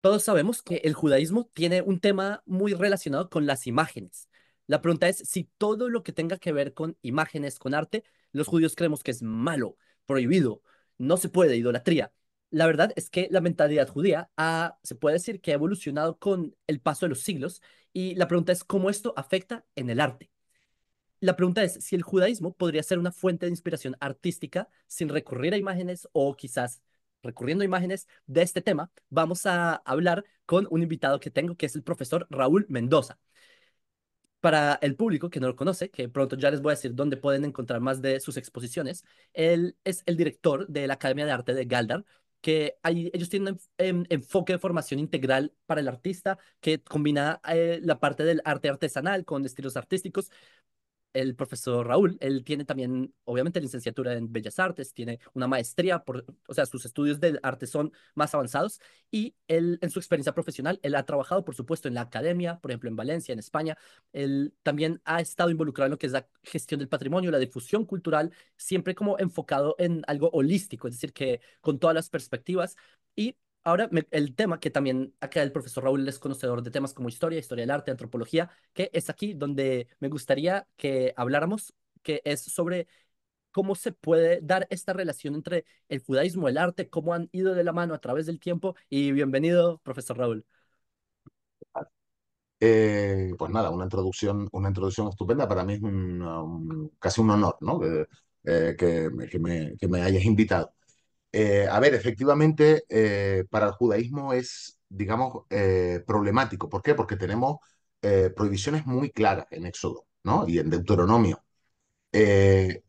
todos sabemos que el judaísmo tiene un tema muy relacionado con las imágenes. La pregunta es si todo lo que tenga que ver con imágenes, con arte, los judíos creemos que es malo, prohibido, no se puede, idolatría. La verdad es que la mentalidad judía se puede decir que ha evolucionado con el paso de los siglos y la pregunta es cómo esto afecta en el arte. La pregunta es si el judaísmo podría ser una fuente de inspiración artística sin recurrir a imágenes o quizás recurriendo imágenes de este tema, vamos a hablar con un invitado que tengo, que es el profesor Raúl Mendoza. Para el público que no lo conoce, que pronto ya les voy a decir dónde pueden encontrar más de sus exposiciones, él es el director de la Academia de Arte de Galdar, que ellos tienen un em, enfoque de formación integral para el artista que combina eh, la parte del arte artesanal con estilos artísticos el profesor Raúl, él tiene también, obviamente, licenciatura en Bellas Artes, tiene una maestría, por, o sea, sus estudios de arte son más avanzados y él, en su experiencia profesional, él ha trabajado, por supuesto, en la academia, por ejemplo, en Valencia, en España, él también ha estado involucrado en lo que es la gestión del patrimonio, la difusión cultural, siempre como enfocado en algo holístico, es decir, que con todas las perspectivas y ahora el tema que también acá el profesor Raúl es conocedor de temas como historia, historia del arte, antropología, que es aquí donde me gustaría que habláramos, que es sobre cómo se puede dar esta relación entre el judaísmo, el arte, cómo han ido de la mano a través del tiempo. Y bienvenido, profesor Raúl. Eh, pues nada, una introducción, una introducción estupenda. Para mí es un, casi un honor ¿no? que eh, me hayas invitado. Eh, a ver, efectivamente, eh, para el judaísmo es, digamos, eh, problemático. ¿Por qué? Porque tenemos prohibiciones muy claras en Éxodo, ¿no? Y en Deuteronomio.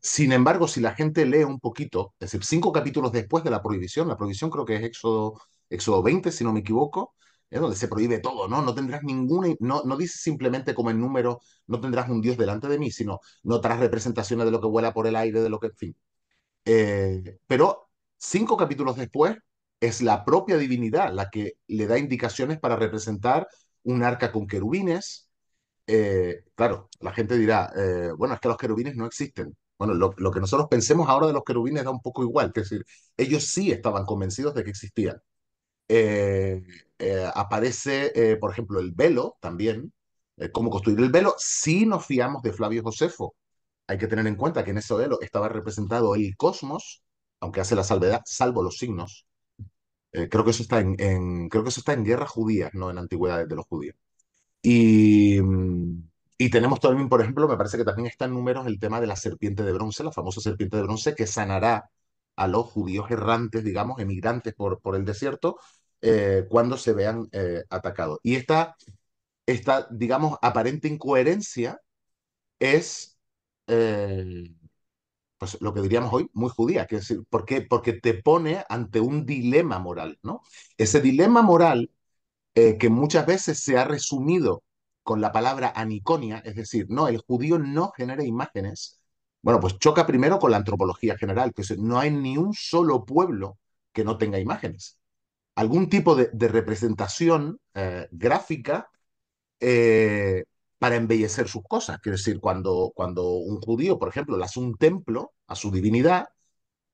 sin embargo, si la gente lee un poquito, es decir, cinco capítulos después de la prohibición, la prohibición creo que es Éxodo, Éxodo 20, si no me equivoco, es donde se prohíbe todo, ¿no? No tendrás ninguna, no, no dice simplemente como en número, no tendrás un Dios delante de mí, sino no traes representaciones de lo que vuela por el aire, de lo que, en fin. pero Cinco capítulos después, es la propia divinidad la que le da indicaciones para representar un arca con querubines. Eh, claro, la gente dirá, eh, bueno, es que los querubines no existen. Bueno, lo, que nosotros pensemos ahora de los querubines da un poco igual, es decir, ellos sí estaban convencidos de que existían. Eh, aparece, por ejemplo, el velo también, cómo construir el velo, si sí nos fiamos de Flavio Josefo. Hay que tener en cuenta que en ese velo estaba representado el cosmos, aunque hace la salvedad, salvo los signos. Eh, creo, que eso está en, creo que eso está en guerras judías, no en antigüedades de los judíos. Y, y tenemos también, por ejemplo, me parece que también está en números el tema de la serpiente de bronce, la famosa serpiente de bronce que sanará a los judíos errantes, digamos, emigrantes por, el desierto, eh, cuando se vean eh, atacados. Y esta, esta, digamos, aparente incoherencia es pues lo que diríamos hoy, muy judía. Que ¿por qué? Porque te pone ante un dilema moral, ¿no? Ese dilema moral eh, que muchas veces se ha resumido con la palabra aniconia, es decir, no, el judío no genera imágenes, bueno, pues choca primero con la antropología general, que no hay ni un solo pueblo que no tenga imágenes. Algún tipo de, representación eh, gráfica eh, para embellecer sus cosas. Quiero decir, cuando, cuando un judío, por ejemplo, le hace un templo a su divinidad,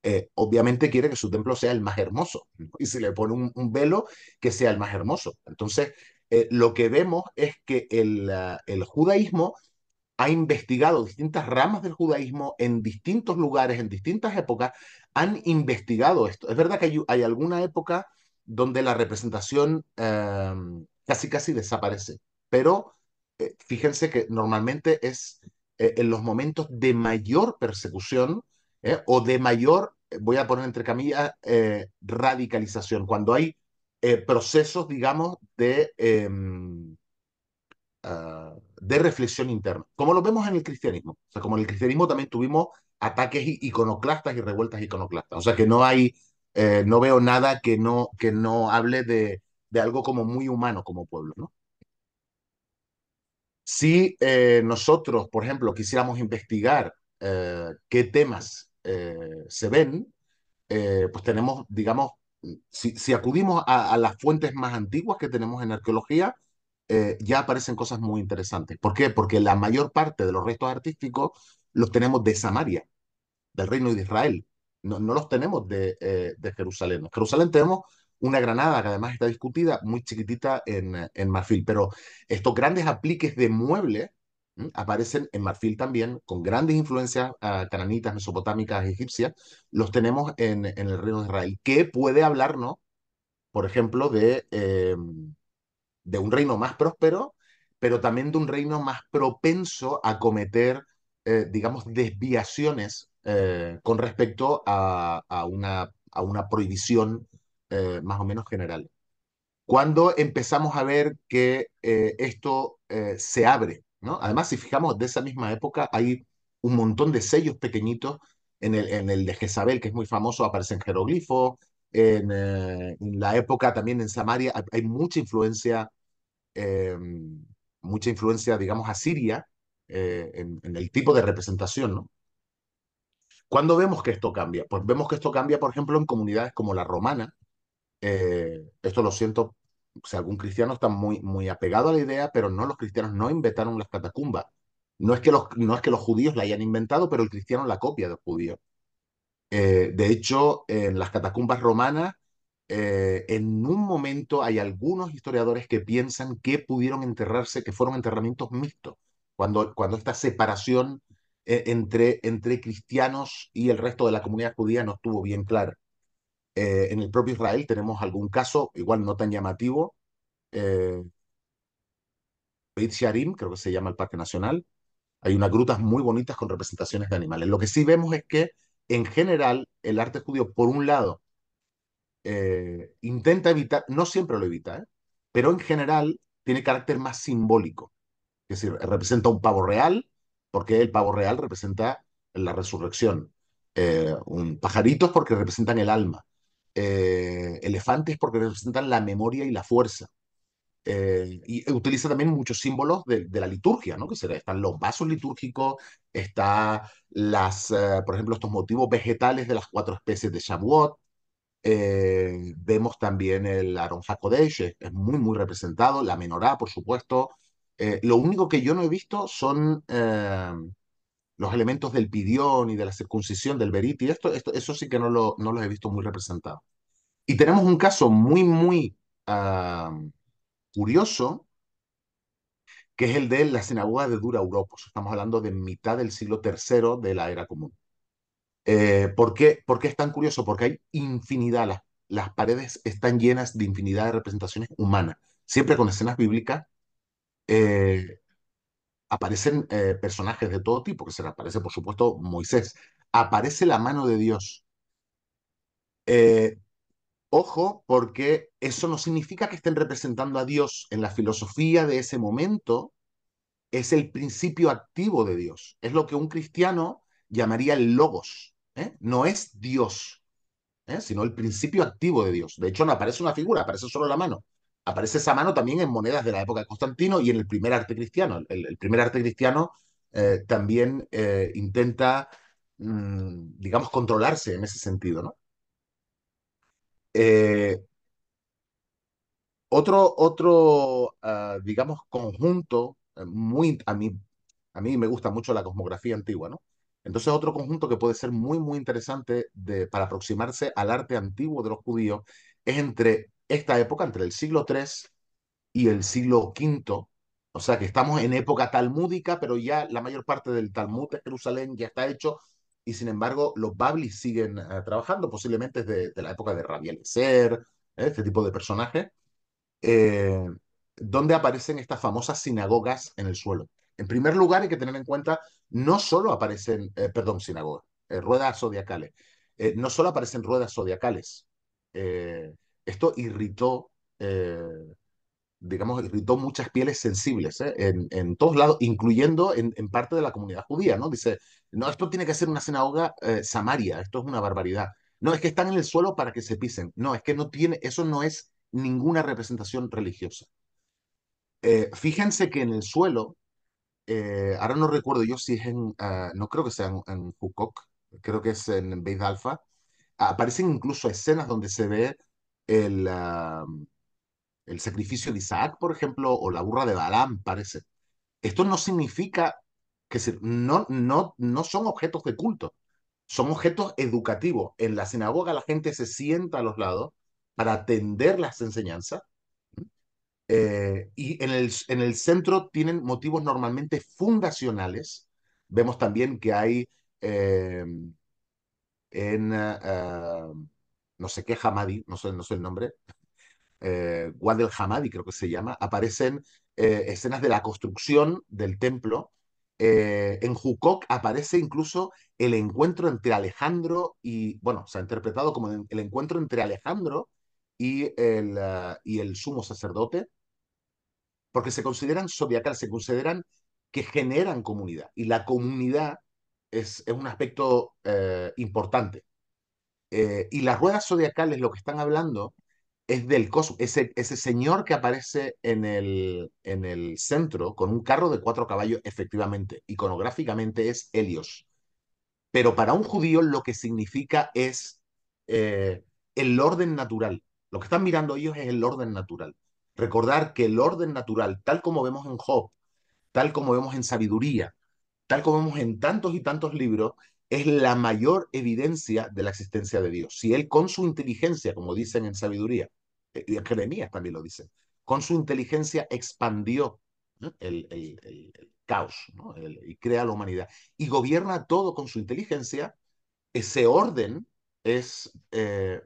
eh, obviamente quiere que su templo sea el más hermoso y si le pone un, velo que sea el más hermoso. Entonces, eh, lo que vemos es que ah, el, judaísmo ha investigado distintas ramas del judaísmo en distintos lugares, en distintas épocas, han investigado esto. Es verdad que hay, alguna época donde la representación em, casi casi desaparece, pero eh, fíjense que normalmente es eh, en los momentos de mayor persecución eh, o de mayor, voy a poner entre comillas, radicalización, cuando hay procesos, digamos, de, em, ah, de reflexión interna, como lo vemos en el cristianismo. O sea, como en el cristianismo también tuvimos ataques iconoclastas y revueltas iconoclastas. O sea, que no hay, no veo nada que no, que no hable de, de algo como muy humano como pueblo, ¿no? Si eh, nosotros, por ejemplo, quisiéramos investigar eh, qué temas eh, se ven, pues tenemos, digamos, si, acudimos a, las fuentes más antiguas que tenemos en arqueología, ya aparecen cosas muy interesantes. ¿Por qué? Porque la mayor parte de los restos artísticos los tenemos de Samaria, del reino de Israel. No, los tenemos de, de Jerusalén. En Jerusalén tenemos una granada que además está discutida, muy chiquitita en, en marfil. Pero estos grandes apliques de mueble aparecen en marfil también, con grandes influencias ah, cananitas, mesopotámicas, egipcias, los tenemos en, el reino de Israel. ¿Qué puede hablarnos, por ejemplo, de, em, de un reino más próspero, pero también de un reino más propenso a cometer, eh, digamos, desviaciones eh, con respecto a, una, a una prohibición eh, más o menos generales. Cuando empezamos a ver que eh, esto eh, se abre, ¿no? Además, si fijamos de esa misma época, hay un montón de sellos pequeñitos en el, en el de Jezabel, que es muy famoso, aparecen en En, en la época también en Samaria hay mucha influencia, em, mucha influencia, digamos, asiria en, en el tipo de representación, ¿no? ¿Cuándo vemos que esto cambia? Pues vemos que esto cambia, por ejemplo, en comunidades como la romana, eh, esto lo siento, algún cristiano está muy, muy apegado a la idea, pero no, los cristianos no inventaron las catacumbas. No es, que los, no es que los judíos la hayan inventado, pero el cristiano la copia de los judíos. Eh, de hecho, en las catacumbas romanas, eh, en un momento hay algunos historiadores que piensan que pudieron enterrarse, que fueron enterramientos mixtos, cuando, cuando esta separación entre, entre cristianos y el resto de la comunidad judía no estuvo bien clara. Eh, en el propio Israel tenemos algún caso, igual no tan llamativo, eh, Sharim, creo que se llama el Parque Nacional. Hay unas grutas muy bonitas con representaciones de animales. Lo que sí vemos es que, en general, el arte judío, por un lado, eh, intenta evitar, no siempre lo evita, ¿eh? pero en general tiene carácter más simbólico. Es decir, representa un pavo real, porque el pavo real representa la resurrección. un pajaritos porque representan el alma. Eh, elefantes porque representan la memoria y la fuerza. Eh, y utiliza también muchos símbolos de, la liturgia, ¿no? Que están los vasos litúrgicos, está las, eh, por ejemplo, estos motivos vegetales de las cuatro especies de Shavuot. vemos también el Aron Hakodesh, es muy, muy representado, la menorá, por supuesto. lo único que yo no he visto son los elementos del pidión y de la circuncisión del beriti, esto, esto, eso sí que no, lo, no los he visto muy representado Y tenemos un caso muy, muy ah, curioso, que es el de la sinagoga de Dura Europa Estamos hablando de mitad del siglo III de la era común. Eh, ¿por, qué, ¿por, qué, es tan curioso? Porque hay infinidad, las, las paredes están llenas de infinidad de representaciones humanas, siempre con escenas bíblicas eh, aparecen eh, personajes de todo tipo, que se aparece por supuesto Moisés, aparece la mano de Dios. Eh, ojo, porque eso no significa que estén representando a Dios. En la filosofía de ese momento es el principio activo de Dios, es lo que un cristiano llamaría el logos, ¿eh? no es Dios, sino el principio activo de Dios. De hecho, no aparece una figura, aparece solo la mano aparece esa mano también en monedas de la época de Constantino y en el primer arte cristiano. El, primer arte cristiano eh, también eh, intenta, mm, digamos, controlarse en ese sentido, ¿no? Eh, otro, otro ah, digamos, conjunto, muy, a mí, a mí me gusta mucho la cosmografía antigua, ¿no? Entonces, otro conjunto que puede ser muy, muy interesante de, para aproximarse al arte antiguo de los judíos es entre esta época, entre el siglo III y el siglo V, o sea que estamos en época talmúdica, pero ya la mayor parte del Talmud de Jerusalén ya está hecho y sin embargo los Bablis siguen eh, trabajando, posiblemente desde la época de Rabiel Ser eh, este tipo de personajes, eh, donde aparecen estas famosas sinagogas en el suelo. En primer lugar, hay que tener en cuenta, no solo aparecen, perdón, sinagogas, ruedas zodiacales, no solo aparecen ruedas zodiacales, esto irritó, eh, digamos, irritó muchas pieles sensibles ¿eh? en, en, todos lados, incluyendo en, en, parte de la comunidad judía, ¿no? Dice, no, esto tiene que ser una sinagoga eh, samaria, esto es una barbaridad. No, es que están en el suelo para que se pisen. No, es que no tiene, eso no es ninguna representación religiosa. fíjense que en el suelo, ahora no recuerdo yo si es en, ah, no creo que sea en, en creo que es en Beit Alfa, aparecen incluso escenas donde se ve el, ah, el sacrificio de Isaac, por ejemplo, o la burra de Balaam, parece. Esto no significa que no, no, no son objetos de culto, son objetos educativos. En la sinagoga la gente se sienta a los lados para atender las enseñanzas mm. eh, y en el, en el centro tienen motivos normalmente fundacionales. Vemos también que hay eh, en... Ah, ah, no sé qué Hamadi, no sé, no el nombre, eh, Hamadi creo que se llama, aparecen eh, escenas de la construcción del templo. Eh, en Hukok aparece incluso el encuentro entre Alejandro y, bueno, se ha interpretado como el encuentro entre Alejandro y el, y el sumo sacerdote, porque se consideran zodiacales, se consideran que generan comunidad, y la comunidad es, un aspecto eh, importante eh, y las ruedas zodiacales lo que están hablando es del cosmos, ese, señor que aparece en el, en el centro con un carro de cuatro caballos, efectivamente, iconográficamente es Helios. Pero para un judío lo que significa es eh, el orden natural. Lo que están mirando ellos es el orden natural. Recordar que el orden natural, tal como vemos en Job, tal como vemos en Sabiduría, tal como vemos en tantos y tantos libros, es la mayor evidencia de la existencia de Dios. Si él con su inteligencia, como dicen en sabiduría, eh, y Jeremías también lo dicen, con su inteligencia expandió el, caos y crea la humanidad y gobierna todo con su inteligencia, ese orden es eh,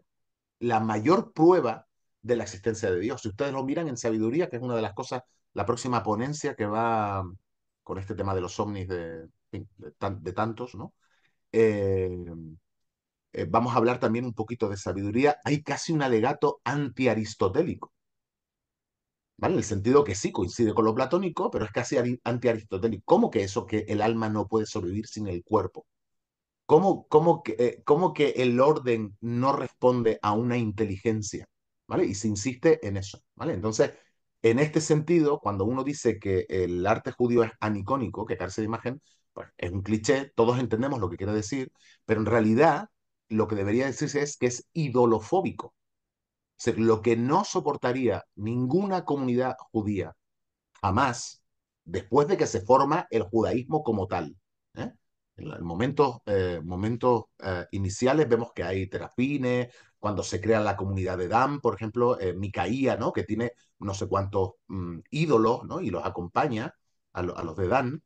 la mayor prueba de la existencia de Dios. Si ustedes lo miran en sabiduría, que es una de las cosas, la próxima ponencia que va con este tema de los ovnis de tantos, ¿no? Em, eh, vamos a hablar también un poquito de sabiduría, hay casi un alegato antiaristotélico. ¿Vale? En el sentido que sí coincide con lo platónico, pero es casi antiaristotélico. ¿Cómo que eso que el alma no puede sobrevivir sin el cuerpo? ¿Cómo, cómo, que, eh, cómo que el orden no responde a una inteligencia? ¿Vale? Y se insiste en eso. ¿Vale? Entonces, en este sentido, cuando uno dice que el arte judío es anicónico, que carece de imagen, pues, es un cliché, todos entendemos lo que quiere decir, pero en realidad lo que debería decirse es que es idolofóbico. Es lo que no soportaría ninguna comunidad judía jamás después de que se forma el judaísmo como tal. ¿eh? En eh, momentos, momentos eh, iniciales vemos que hay terafines, cuando se crea la comunidad de Dan, por ejemplo, Micaía, ¿no? que tiene no sé cuántos mm, ídolos ¿no? y los acompaña a los de Dan.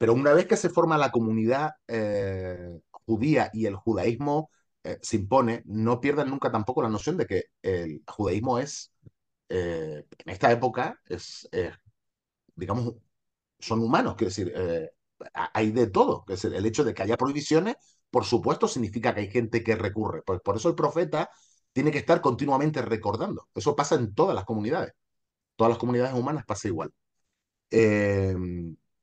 Pero una vez que se forma la comunidad eh, judía y el judaísmo eh, se impone, no pierdan nunca tampoco la noción de que el judaísmo es, eh, en esta época, es, digamos, son humanos, quiero decir, hay de todo. el hecho de que haya prohibiciones, por supuesto, significa que hay gente que recurre. Por, por eso el profeta tiene que estar continuamente recordando. Eso pasa en todas las comunidades. Todas las comunidades humanas pasa igual. Eh,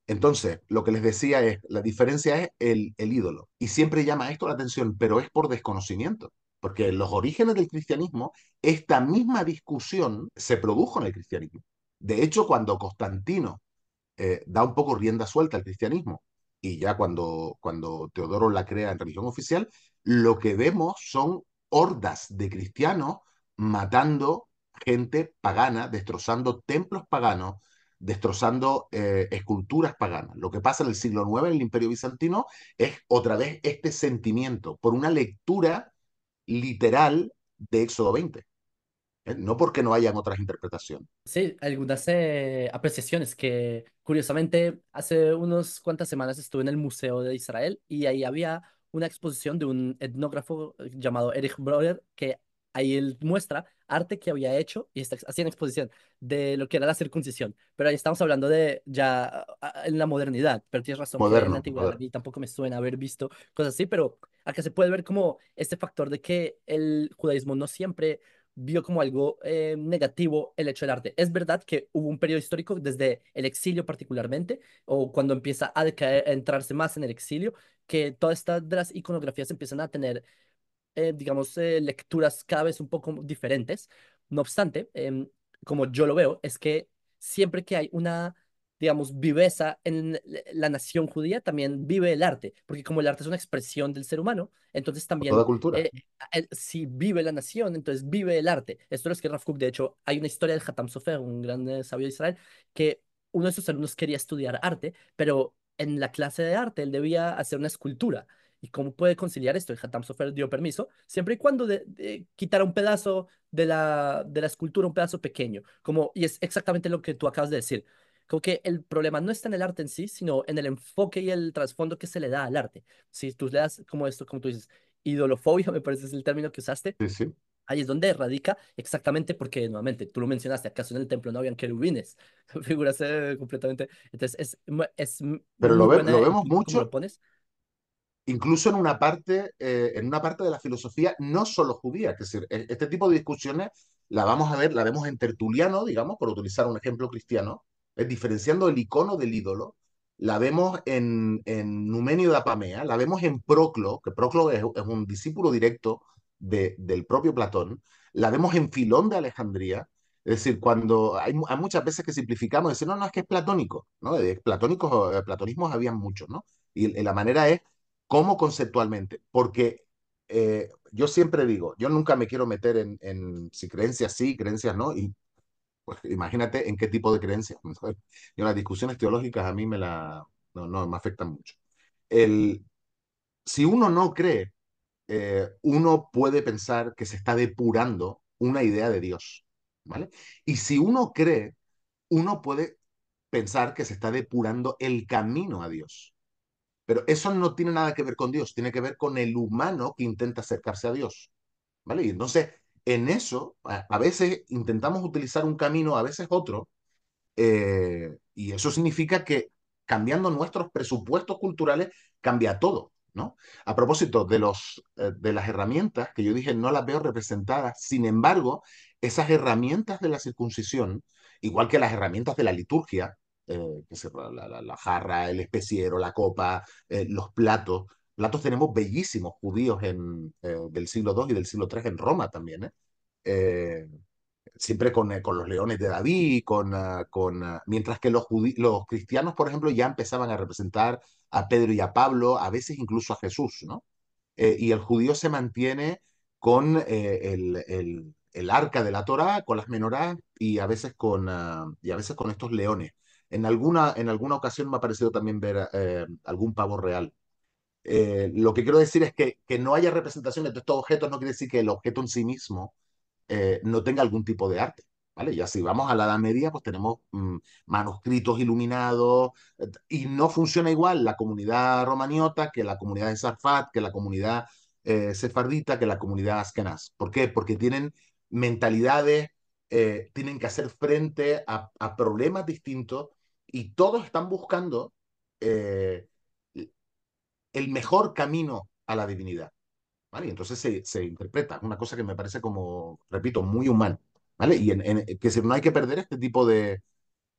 entonces, lo que les decía es, la diferencia es el, ídolo. Y siempre llama esto la atención, pero es por desconocimiento. Porque en los orígenes del cristianismo, esta misma discusión se produjo en el cristianismo. De hecho, cuando Constantino eh, da un poco rienda suelta al cristianismo, y ya cuando, cuando Teodoro la crea en religión oficial, lo que vemos son hordas de cristianos matando gente pagana, destrozando templos paganos, destrozando eh, esculturas paganas. Lo que pasa en el siglo IX en el Imperio Bizantino es otra vez este sentimiento por una lectura literal de Éxodo 20. ¿eh? No porque no hayan otras interpretaciones. Sí, algunas eh, apreciaciones que curiosamente hace unas cuantas semanas estuve en el Museo de Israel y ahí había una exposición de un etnógrafo llamado Erich Broder que ahí él muestra arte que había hecho y está haciendo exposición de lo que era la circuncisión. Pero ahí estamos hablando de ya ah, ah, en la modernidad, pero tienes razón, Moderno, tampoco me suena haber visto cosas así, pero acá se puede ver como este factor de que el judaísmo no siempre vio como algo eh, negativo el hecho del arte. Es verdad que hubo un periodo histórico desde el exilio particularmente, o cuando empieza a, a entrarse más en el exilio, que todas estas iconografías empiezan a tener eh, digamos, eh, lecturas cada vez un poco diferentes. No obstante, em, como yo lo veo, es que siempre que hay una, digamos, viveza en la nación judía, también vive el arte, porque como el arte es una expresión del ser humano, entonces también... Toda cultura. Eh, si vive la nación, entonces vive el arte. Esto es que Rav de hecho, hay una historia del Hatam Sofer, un gran sabio de Israel, que uno de sus alumnos quería estudiar arte, pero en la clase de arte él debía hacer una escultura. ¿Y cómo puede conciliar esto? El Hatam Sofer dio permiso, siempre y cuando de, quitara un pedazo de la, de la escultura, un pedazo pequeño. Como, y es exactamente lo que tú acabas de decir. Como que el problema no está en el arte en sí, sino en el enfoque y el trasfondo que se le da al arte. Si tú le das como esto, como tú dices, idolofobia, me parece es el término que usaste. Sí, Ahí es donde radica exactamente porque, nuevamente, tú lo mencionaste, acaso en el templo no habían querubines, figuras completamente. Entonces, es... es Pero lo, lo, vemos mucho. Lo pones? incluso en una parte, eh, en una parte de la filosofía no solo judía. Es decir, e-, este tipo de discusiones la vamos a ver, la vemos en Tertuliano, digamos, por utilizar un ejemplo cristiano, es eh, diferenciando el icono del ídolo. La vemos en, en, Numenio de Apamea, la vemos en Proclo, que Proclo es, un discípulo directo del propio Platón, la vemos en Filón de Alejandría, es decir, cuando hay, muchas veces que simplificamos, decir, no, no, es que es platónico, ¿no? De platónicos, eh, platonismos habían muchos, ¿no? Y la manera es ¿Cómo conceptualmente? Porque eh, yo siempre digo, yo nunca me quiero meter en, si creencias sí, creencias no, y pues, imagínate en qué tipo de creencias. Yo las discusiones teológicas a mí me la, no, me afectan mucho. El, si uno no cree, eh, uno puede pensar que se está depurando una idea de Dios, ¿vale? Y si uno cree, uno puede pensar que se está depurando el camino a Dios. Pero eso no tiene nada que ver con Dios, tiene que ver con el humano que intenta acercarse a Dios. ¿Vale? Y entonces, en eso, a, veces intentamos utilizar un camino, a veces otro, eh, y eso significa que cambiando nuestros presupuestos culturales cambia todo, ¿no? A propósito de, los, eh, de las herramientas, que yo dije no las veo representadas, sin embargo, esas herramientas de la circuncisión, igual que las herramientas de la liturgia, eh, la, la, jarra, el especiero, la copa, eh, los platos. Platos tenemos bellísimos judíos en, eh, del siglo II y del siglo III en Roma también. ¿eh? siempre con, con los leones de David, con, ah, con, ah, mientras que los, los cristianos, por ejemplo, ya empezaban a representar a Pedro y a Pablo, a veces incluso a Jesús, ¿no? y el judío se mantiene con el, el el arca de la Torá, con las menorás y a veces con, ah, y a veces con estos leones. En alguna, en alguna ocasión me ha parecido también ver eh, algún pavo real. Eh, lo que quiero decir es que, que no haya representación de estos objetos no quiere decir que el objeto en sí mismo eh, no tenga algún tipo de arte. ¿Vale? Y así vamos a la Edad Media, pues tenemos mm, manuscritos iluminados y no funciona igual la comunidad romaniota que la comunidad de Sarfat, que la comunidad sefardita, que la comunidad askenaz. ¿Por qué? Porque tienen mentalidades, tienen que hacer frente a, a problemas distintos y todos están buscando eh, el mejor camino a la divinidad. ¿vale? entonces se, se interpreta, una cosa que me parece como, repito, muy humana. ¿vale? Y no hay que perder este tipo de,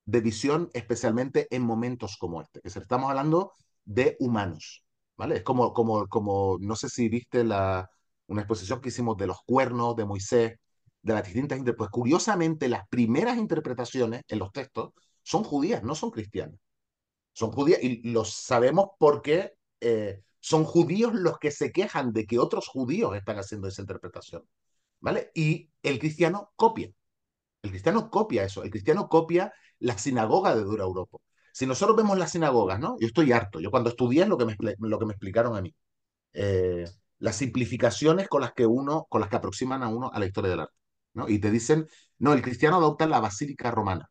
de visión, especialmente en momentos como este, que estamos hablando de humanos. ¿vale? Es como, como, como no sé si viste la, una exposición que hicimos de los cuernos de Moisés, de las distintas Pues curiosamente, las primeras interpretaciones en los textos son judías, no son cristianas. Son judías y lo sabemos porque eh, son judíos los que se quejan de que otros judíos están haciendo esa interpretación. ¿Vale? Y el cristiano copia. El cristiano copia eso. El cristiano copia la sinagoga de Dura Europa. Si nosotros vemos las sinagogas, ¿no? Yo estoy harto. Yo cuando estudié lo que me, lo que me explicaron a mí. Eh, las simplificaciones con las que uno, con las que aproximan a uno a la historia del arte. ¿no? Y te dicen, no, el cristiano adopta la basílica romana.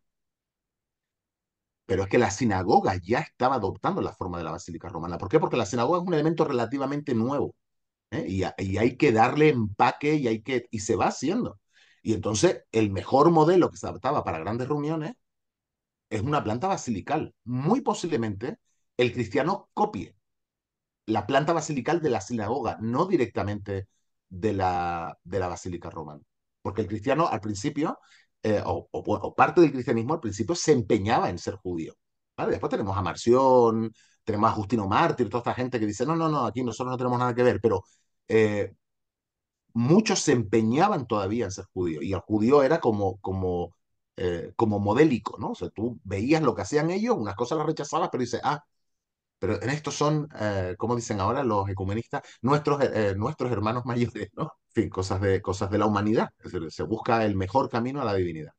Pero es que la sinagoga ya estaba adoptando la forma de la basílica romana. ¿Por qué? Porque la sinagoga es un elemento relativamente nuevo. ¿eh? Y, hay que darle empaque y, hay que, y se va haciendo. Y entonces el mejor modelo que se adaptaba para grandes reuniones es una planta basilical. Muy posiblemente el cristiano copie la planta basilical de la sinagoga, no directamente de la, de la basílica romana. Porque el cristiano al principio eh, o, parte del cristianismo al principio se empeñaba en ser judío. ¿vale? Después tenemos a Marción, tenemos a Justino Mártir, toda esta gente que dice, no, no, no, aquí nosotros no tenemos nada que ver, pero eh, muchos se empeñaban todavía en ser judío y el judío era como, como, eh, como modélico, ¿no? O sea, tú veías lo que hacían ellos, unas cosas las rechazabas, pero dices, ah, pero en estos son, eh, como dicen ahora los ecumenistas, nuestros, nuestros hermanos mayores, ¿no? cosas de, cosas de la humanidad. Es decir, se busca el mejor camino a la divinidad.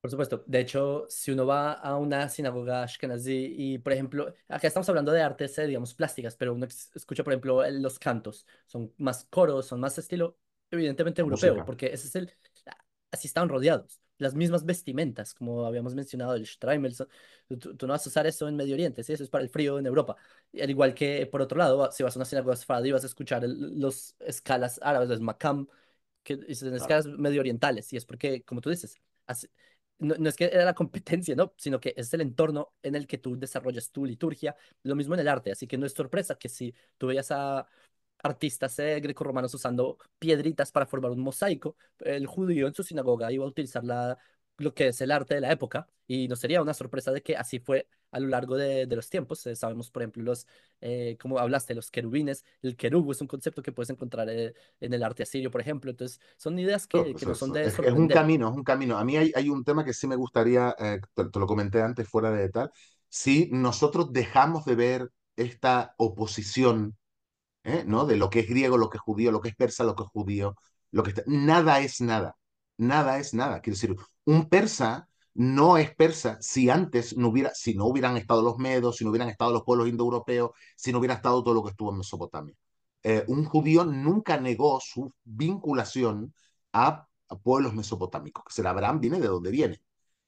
Por supuesto. De hecho, si uno va a una sinagoga Ashkenazi, y, por ejemplo, acá estamos hablando de artes, eh, digamos, plásticas, pero uno escucha, por ejemplo, los cantos. Son más coros, son más estilo, evidentemente, europeo, porque ese es el... Así están rodeados las mismas vestimentas, como habíamos mencionado, el Streimel, tú, no vas a usar eso en Medio Oriente, ¿sí? eso es para el frío en Europa. Al igual que, por otro lado, si vas a una sinagoga sefardí vas a escuchar los escalas árabes, los makam, que son escalas medio orientales, y es porque, como tú dices, no, no, es que era la competencia, ¿no? sino que es el entorno en el que tú desarrollas tu liturgia, lo mismo en el arte, así que no es sorpresa que si tú veías a artistas eh, greco romanos usando piedritas para formar un mosaico. El judío en su sinagoga iba a utilizar la, lo que es el arte de la época y no sería una sorpresa de que así fue a lo largo de, los tiempos. Eh, sabemos, por ejemplo, los, eh, como hablaste, los querubines, el querub es un concepto que puedes encontrar en el arte asirio, por ejemplo. Entonces, son ideas que, son de... Es, un camino, es un camino. A mí hay, un tema que sí me gustaría, te, lo comenté antes fuera de tal, si nosotros dejamos de ver esta oposición ¿eh? ¿no? De lo que es griego, lo que es judío, lo que es persa, lo que es judío, lo que Nada es nada, nada es nada. Quiero decir, un persa no es persa si antes no hubiera, si no hubieran estado los medos, si no hubieran estado los pueblos indoeuropeos, si no hubiera estado todo lo que estuvo en Mesopotamia. Eh, un judío nunca negó su vinculación a, pueblos mesopotámicos, que será Abraham viene de donde viene.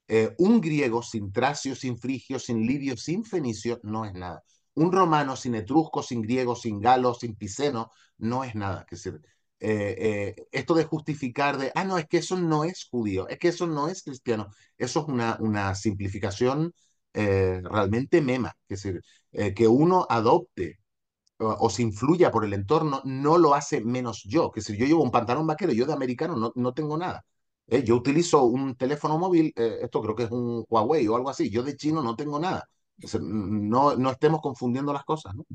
Eh, un griego sin tracio, sin frigio, sin lidio, sin fenicio, no es nada un romano sin etrusco, sin griego, sin galo, sin piseno, no es nada. Es decir, eh, eh, esto de justificar de, ah, no, es que eso no es judío, es que eso no es cristiano, eso es una, una simplificación eh, realmente mema. Es decir, que uno adopte o, se influya por el entorno no lo hace menos yo. Que si yo llevo un pantalón vaquero, yo de americano no, no tengo nada. yo utilizo un teléfono móvil, esto creo que es un Huawei o algo así, yo de chino no tengo nada no, no estemos confundiendo las cosas, ¿no?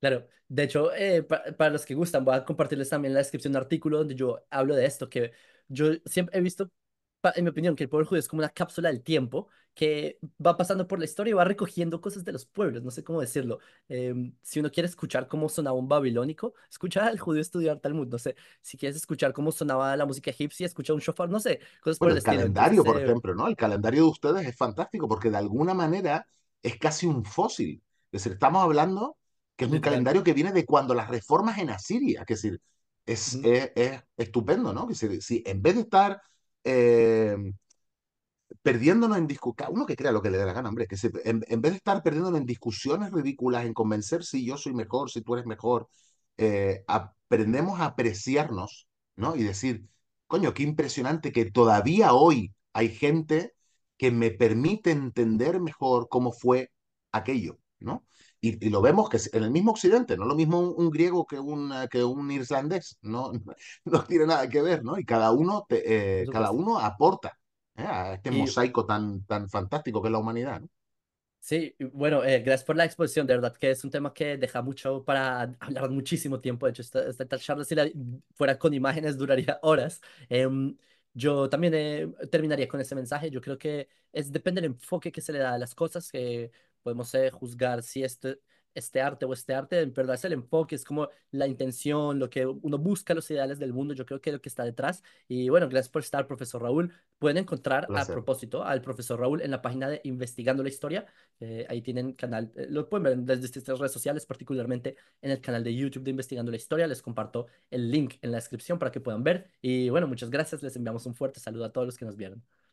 Claro, de hecho, eh, para los que gustan, voy a compartirles también la descripción de artículo donde yo hablo de esto, que yo siempre he visto en mi opinión, que el pueblo judío es como una cápsula del tiempo que va pasando por la historia y va recogiendo cosas de los pueblos, no sé cómo decirlo. Em, si uno quiere escuchar cómo sonaba un babilónico, escucha al judío estudiar Talmud, no sé. Si quieres escuchar cómo sonaba la música egipcia, escucha un shofar, no sé, cosas por el, calendario, por eh, ejemplo, ¿no? El calendario de ustedes es fantástico porque de alguna manera es casi un fósil. Es decir, estamos hablando que es un calendario que viene de cuando las reformas en Asiria, que es decir, es, es, estupendo, ¿no? Que si en vez de estar eh, perdiéndonos en uno que crea lo que le da la gana, hombre, que en, vez de estar perdiéndonos en discusiones ridículas, en convencer si yo soy mejor, si tú eres mejor, eh, aprendemos a apreciarnos, ¿no? Y decir, coño, qué impresionante que todavía hoy hay gente que me permite entender mejor cómo fue aquello, ¿no? Y, lo vemos que en el mismo occidente, no lo mismo un, griego que un, que un irlandés, no, no, tiene nada que ver, ¿no? Y cada uno, eh, cada uno aporta ¿eh? a este mosaico tan, tan fantástico que es la humanidad, Sí, bueno, eh, gracias por la exposición, de verdad que es un tema que deja mucho para hablar muchísimo tiempo, de hecho esta, charla si fuera con imágenes duraría horas. Em, yo también terminaría con ese mensaje, yo creo que es, depende del enfoque que se le da a las cosas, que podemos eh, juzgar si este, este arte o este arte en verdad es el enfoque, es como la intención, lo que uno busca, los ideales del mundo, yo creo que es lo que está detrás. Y bueno, gracias por estar, profesor Raúl. Pueden encontrar a propósito al profesor Raúl en la página de Investigando la Historia. Eh, ahí tienen canal, eh, lo pueden ver desde distintas este, redes sociales, particularmente en el canal de YouTube de Investigando la Historia. Les comparto el link en la descripción para que puedan ver. Y bueno, muchas gracias. Les enviamos un fuerte saludo a todos los que nos vieron.